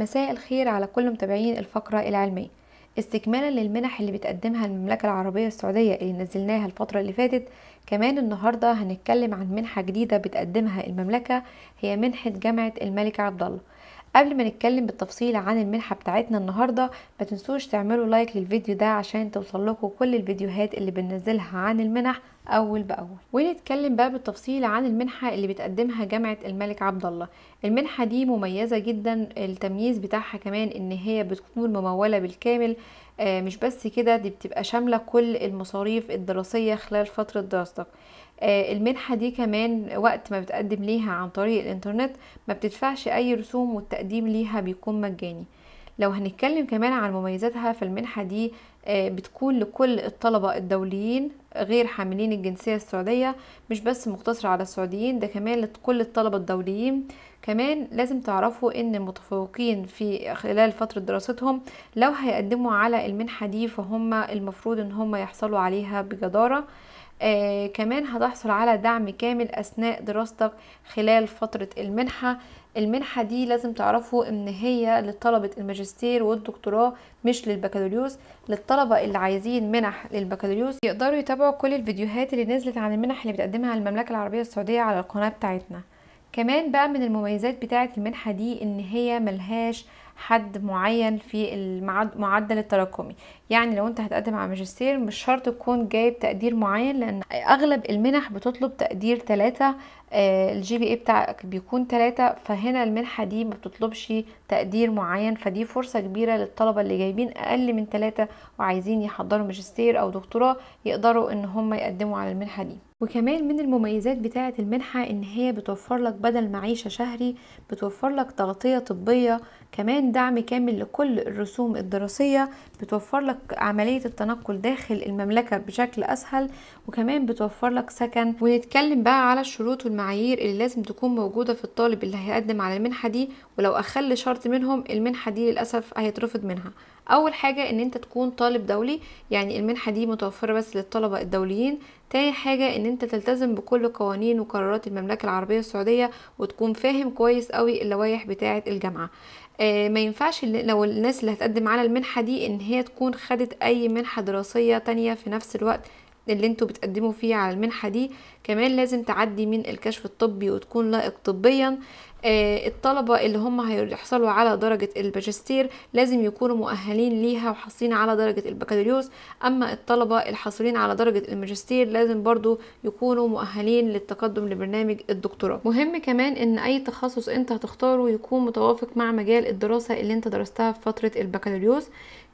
مساء الخير على كل متابعين الفقرة العلمية استكمالا للمنح اللي بتقدمها المملكة العربية السعودية اللي نزلناها الفترة اللي فاتت كمان النهاردة هنتكلم عن منحة جديدة بتقدمها المملكة هي منحة جامعة الملك عبدالله قبل ما نتكلم بالتفصيل عن المنحة بتاعتنا النهاردة ما تنسوش تعملوا لايك للفيديو ده عشان توصل لكم كل الفيديوهات اللي بننزلها عن المنح اول باول ونتكلم بقى بالتفصيل عن المنحه اللي بتقدمها جامعه الملك عبد الله المنحه دي مميزه جدا التمييز بتاعها كمان ان هي بتكون مموله بالكامل آه مش بس كده دي بتبقى شامله كل المصاريف الدراسيه خلال فتره دراستك آه المنحة دي كمان وقت ما بتقدم ليها عن طريق الانترنت ما بتدفعش اي رسوم والتقديم ليها بيكون مجاني لو هنتكلم كمان عن مميزاتها المنحة دي آه، بتكون لكل الطلبة الدوليين غير حاملين الجنسية السعودية مش بس مقتصرة على السعوديين ده كمان لكل الطلبة الدوليين كمان لازم تعرفوا ان المتفوقين في خلال فترة دراستهم لو هيقدموا على المنحة دي فهم المفروض ان هم يحصلوا عليها بجدارة آه كمان هتحصل على دعم كامل أثناء دراستك خلال فترة المنحة المنحة دي لازم تعرفوا ان هي لطلبة الماجستير والدكتوراه مش للبكالوريوس للطلبة اللي عايزين منح للبكالوريوس يقدروا يتابعوا كل الفيديوهات اللي نزلت عن المنح اللي بتقدمها المملكة العربية السعودية على القناة بتاعتنا كمان بقى من المميزات بتاعة المنحة دي ان هي ملهاش حد معين في المعدل التراكمي يعني لو انت هتقدم على ماجستير مش شرط تكون جايب تقدير معين لان اغلب المنح بتطلب تقدير ثلاثة الجي بي اي بتاعك بيكون ثلاثة فهنا المنحة دي ما بتطلبش تقدير معين فدي فرصة كبيرة للطلبة اللي جايبين اقل من ثلاثة وعايزين يحضروا ماجستير او دكتوراه يقدروا ان هم يقدموا على المنحة دي وكمان من المميزات بتاعة المنحة ان هي بتوفر لك بدل معيشة شهري بتوفر لك تغطية طبية كمان دعم كامل لكل الرسوم الدراسية بتوفر لك عملية التنقل داخل المملكة بشكل اسهل وكمان بتوفر لك سكن ونتكلم بقى على الشروط والم المعايير اللي لازم تكون موجودة في الطالب اللي هيقدم على المنحة دي ولو أخل شرط منهم المنحة دي للأسف هيترفض منها أول حاجة إن أنت تكون طالب دولي يعني المنحة دي متوفرة بس للطلبة الدوليين تاني حاجة إن أنت تلتزم بكل قوانين وقرارات المملكة العربية السعودية وتكون فاهم كويس قوي اللوائح بتاعة الجامعة آه، ما ينفعش لو الناس اللي هتقدم على المنحة دي إن هي تكون خدت أي منحة دراسية تانية في نفس الوقت اللي انتوا بتقدموا فيه على المنحة دي كمان لازم تعدي من الكشف الطبي وتكون لائق طبيا آه، الطلبة اللي هم هيحصلوا على درجة الماجستير لازم يكونوا مؤهلين ليها وحاصلين على درجة البكالوريوس أما الطلبة الحاصلين على درجة الماجستير لازم برضو يكونوا مؤهلين للتقدم لبرنامج الدكتوراه مهم كمان إن أي تخصص أنت هتختاره يكون متوافق مع مجال الدراسة اللي أنت درستها في فترة البكالوريوس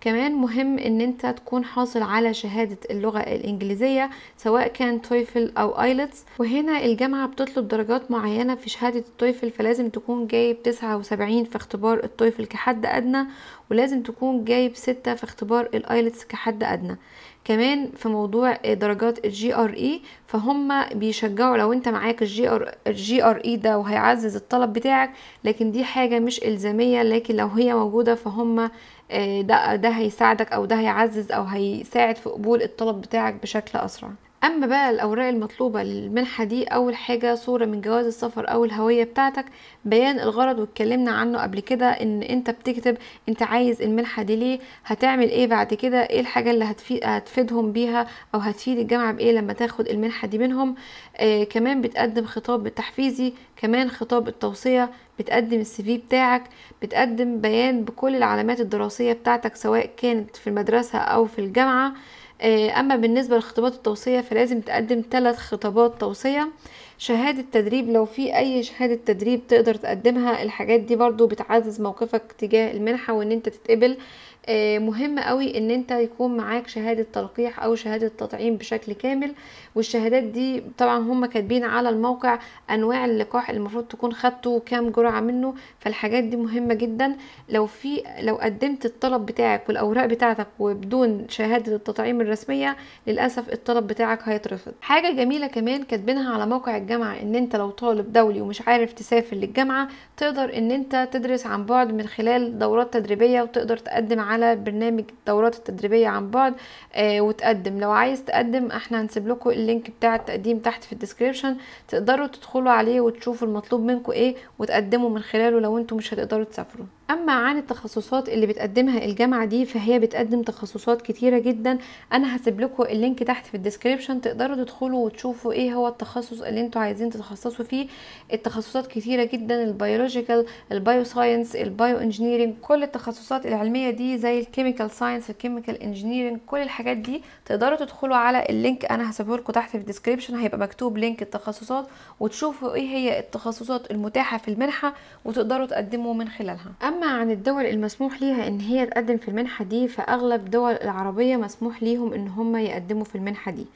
كمان مهم ان انت تكون حاصل على شهادة اللغة الانجليزية سواء كان تويفل او ايلتس وهنا الجامعة بتطلب درجات معينة في شهادة التويفل فلازم تكون جايب 79 في اختبار التويفل كحد ادنى ولازم تكون جايب 6 في اختبار الايلتس كحد ادنى كمان في موضوع درجات الجي ار اي e، فهم بيشجعوا لو انت معاك الجي ار الجي ار اي e ده وهيعزز الطلب بتاعك لكن دي حاجه مش الزاميه لكن لو هي موجوده فهم آه، ده ده هيساعدك او ده هيعزز او هيساعد في قبول الطلب بتاعك بشكل اسرع اما بقى الاوراق المطلوبه للمنحه دي اول حاجه صوره من جواز السفر او الهويه بتاعتك بيان الغرض واتكلمنا عنه قبل كده ان انت بتكتب انت عايز المنحه دي ليه هتعمل ايه بعد كده ايه الحاجه اللي هتفيد هتفيدهم بيها او هتفيد الجامعه بايه لما تاخد المنحه دي منهم آه كمان بتقدم خطاب التحفيزي كمان خطاب التوصيه بتقدم السي في بتاعك بتقدم بيان بكل العلامات الدراسيه بتاعتك سواء كانت في المدرسه او في الجامعه آه، أما بالنسبة لخطابات التوصية فلازم تقدم ثلاث خطابات توصية شهادة تدريب لو في أي شهادة تدريب تقدر تقدمها الحاجات دي برضو بتعزز موقفك تجاه المنحة وإن أنت تتقبل آه، مهم قوي ان انت يكون معاك شهادة تلقيح او شهادة تطعيم بشكل كامل والشهادات دي طبعا هم كاتبين على الموقع انواع اللقاح المفروض تكون خدته وكام جرعة منه فالحاجات دي مهمة جدا لو في لو قدمت الطلب بتاعك والاوراق بتاعتك وبدون شهادة التطعيم الرسمية للأسف الطلب بتاعك هيترفض حاجة جميلة كمان كاتبينها على موقع الجامعة ان انت لو طالب دولي ومش عارف تسافر للجامعة تقدر ان انت تدرس عن بعد من خلال دورات تدريبية وتقدر تقدم على على برنامج الدورات التدريبيه عن بعد آه وتقدم لو عايز تقدم احنا هنسيب لكم اللينك بتاع التقديم تحت في الديسكريبشن تقدروا تدخلوا عليه وتشوفوا المطلوب منكم ايه وتقدموا من خلاله لو انتم مش هتقدروا تسافروا اما عن التخصصات اللي بتقدمها الجامعه دي فهي بتقدم تخصصات كتيره جدا انا هسيب لكم اللينك تحت في الديسكريبشن تقدروا تدخلوا وتشوفوا ايه هو التخصص اللي انتوا عايزين تتخصصوا فيه التخصصات كتيره جدا البيولوجيكال البايو ساينس البايو انجينيرنج كل التخصصات العلميه دي زي الكيميكال ساينس الكيميكال انجينيرنج كل الحاجات دي تقدروا تدخلوا على اللينك انا هسيبه لكم تحت في الديسكريبشن هيبقى مكتوب لينك التخصصات وتشوفوا ايه هي التخصصات المتاحه في المنحه وتقدروا تقدموا من خلالها أما عن الدول المسموح ليها إن هي تقدم في المنحة دي فأغلب دول العربية مسموح ليهم إن هم يقدموا في المنحة دي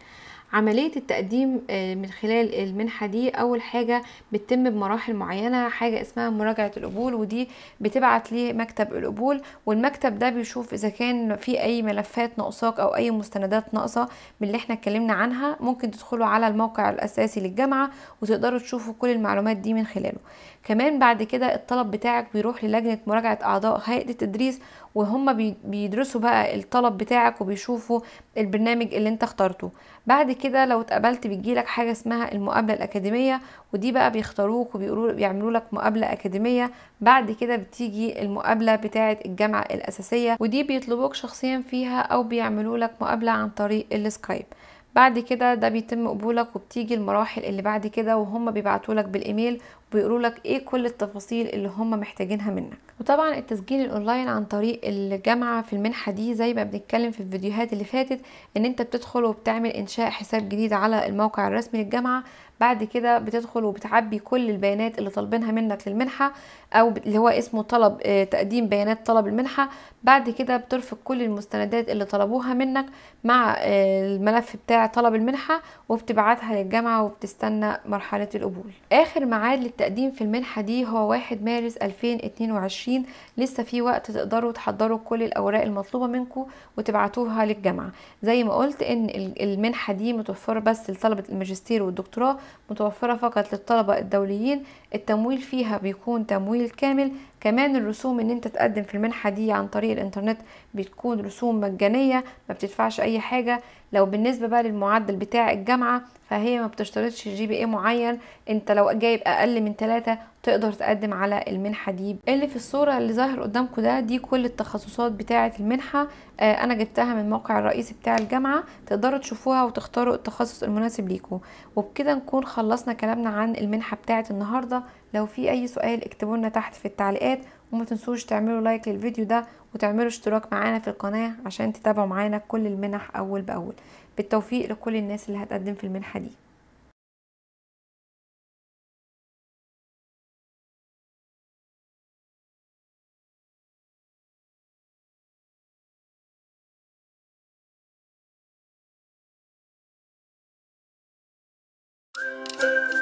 عملية التقديم آه، من خلال المنحة دي أول حاجة بتتم بمراحل معينة حاجة اسمها مراجعة القبول ودي بتبعت لمكتب القبول والمكتب ده بيشوف إذا كان في أي ملفات ناقصاك أو أي مستندات ناقصة من اللي احنا اتكلمنا عنها ممكن تدخلوا على الموقع الأساسي للجامعة وتقدروا تشوفوا كل المعلومات دي من خلاله كمان بعد كده الطلب بتاعك بيروح للجنة مراجعة أعضاء هيئة التدريس وهم بيدرسوا بقى الطلب بتاعك وبيشوفوا البرنامج اللي انت اخترته بعد كده لو اتقبلت بتجيلك حاجه اسمها المقابله الاكاديميه ودي بقى بيختاروك وبيقولوا بيعملوا لك مقابله اكاديميه بعد كده بتيجي المقابله بتاعه الجامعه الاساسيه ودي بيطلبوك شخصيا فيها او بيعملوا لك مقابله عن طريق السكايب بعد كده ده بيتم قبولك وبتيجي المراحل اللي بعد كده وهم بيبعتولك بالايميل وبيقولوا لك ايه كل التفاصيل اللي هم محتاجينها منك وطبعا التسجيل الاونلاين عن طريق الجامعه في المنحه دي زي ما بنتكلم في الفيديوهات اللي فاتت ان انت بتدخل وبتعمل انشاء حساب جديد على الموقع الرسمي للجامعه بعد كده بتدخل وبتعبي كل البيانات اللي طالبينها منك للمنحه او اللي هو اسمه طلب آه، تقديم بيانات طلب المنحه بعد كده بترفق كل المستندات اللي طلبوها منك مع آه، الملف بتاع طلب المنحه وبتبعتها للجامعه وبتستنى مرحله القبول اخر ميعاد للتقديم في المنحه دي هو 1 مارس 2022 لسه في وقت تقدروا تحضروا كل الاوراق المطلوبه منكم وتبعتوها للجامعه زي ما قلت ان المنحه دي متوفره بس لطلبه الماجستير والدكتوراه متوفرة فقط للطلبة الدوليين التمويل فيها بيكون تمويل كامل كمان الرسوم ان انت تقدم في المنحة دي عن طريق الانترنت بتكون رسوم مجانية ما بتدفعش اي حاجة لو بالنسبه بقى للمعدل بتاع الجامعه فهي ما بتشترطش جي بي اي معين انت لو جايب اقل من ثلاثة تقدر تقدم على المنحه دي اللي في الصوره اللي ظاهر قدامكم ده دي كل التخصصات بتاعه المنحه آه انا جبتها من الموقع الرئيسي بتاع الجامعه تقدروا تشوفوها وتختاروا التخصص المناسب ليكم وبكده نكون خلصنا كلامنا عن المنحه بتاعه النهارده لو في اي سؤال اكتبوا لنا تحت في التعليقات وما تنسوش تعملوا لايك للفيديو ده وتعملوا اشتراك معانا في القناة عشان تتابعوا معانا كل المنح اول باول بالتوفيق لكل الناس اللي هتقدم في المنحة دي thank you